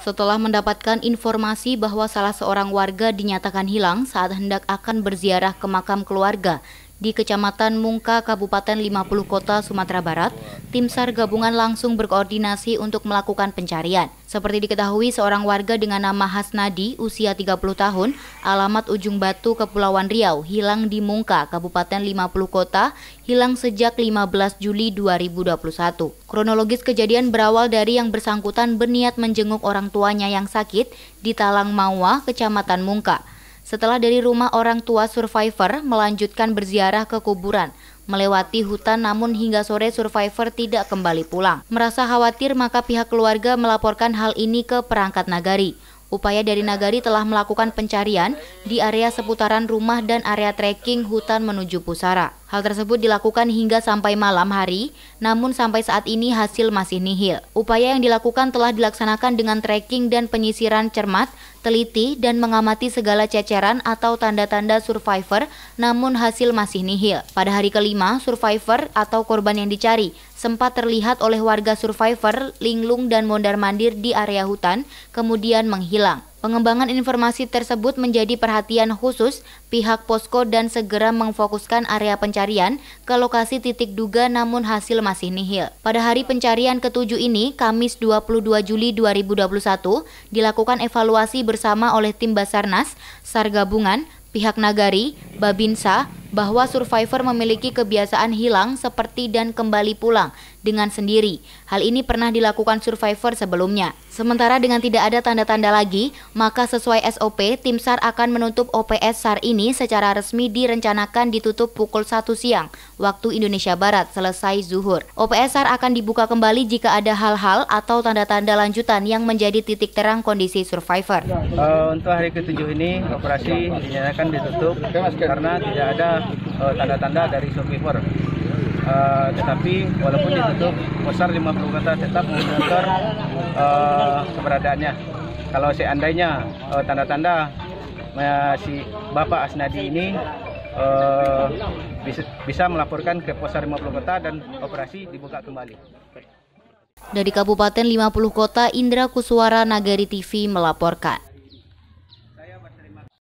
Setelah mendapatkan informasi bahwa salah seorang warga dinyatakan hilang saat hendak akan berziarah ke makam keluarga di Kecamatan Mungka, Kabupaten 50 Kota, Sumatera Barat, tim SAR gabungan langsung berkoordinasi untuk melakukan pencarian. Seperti diketahui, seorang warga dengan nama Hasnadi, usia 30 tahun, alamat Ujung Batu, Kepulauan Riau, hilang di Mungka, Kabupaten 50 Kota, hilang sejak 15 Juli 2021. Kronologis kejadian berawal dari yang bersangkutan berniat menjenguk orang tuanya yang sakit di Talang Mawa, Kecamatan Mungka. Setelah dari rumah orang tua survivor, melanjutkan berziarah ke kuburan, melewati hutan namun hingga sore survivor tidak kembali pulang. Merasa khawatir maka pihak keluarga melaporkan hal ini ke perangkat nagari. Upaya dari Nagari telah melakukan pencarian di area seputaran rumah dan area trekking hutan menuju pusara. Hal tersebut dilakukan hingga sampai malam hari, namun sampai saat ini hasil masih nihil. Upaya yang dilakukan telah dilaksanakan dengan trekking dan penyisiran cermat, teliti, dan mengamati segala ceceran atau tanda-tanda survivor, namun hasil masih nihil. Pada hari kelima, survivor atau korban yang dicari sempat terlihat oleh warga survivor linglung dan mondar-mandir di area hutan, kemudian menghilang. Pengembangan informasi tersebut menjadi perhatian khusus pihak posko dan segera memfokuskan area pencarian ke lokasi titik duga namun hasil masih nihil. Pada hari pencarian ketujuh ini, Kamis 22 Juli 2021, dilakukan evaluasi bersama oleh tim Basarnas, sargabungan, pihak Nagari, Babinsa, bahwa survivor memiliki kebiasaan hilang seperti dan kembali pulang dengan sendiri. Hal ini pernah dilakukan survivor sebelumnya. Sementara dengan tidak ada tanda-tanda lagi, maka sesuai SOP, tim SAR akan menutup OPS SAR ini secara resmi direncanakan ditutup pukul 1 siang waktu Indonesia Barat selesai zuhur. OPS SAR akan dibuka kembali jika ada hal-hal atau tanda-tanda lanjutan yang menjadi titik terang kondisi survivor. Eh, untuk hari ketujuh ini, operasi dinyatakan ditutup karena tidak ada eh, tanda-tanda dari survivor. Eh, tetapi walaupun ditutup besar 50 kota tetap memonitor uh, eh, keberadaannya kalau seandainya eh, tanda-tanda uh, si Bapak Asnadi ini uh, bisa, bisa melaporkan ke Posar 50 Kota dan operasi dibuka kembali. Dari Kabupaten 50 Kota, Indra Kuswara Nagari TV melaporkan.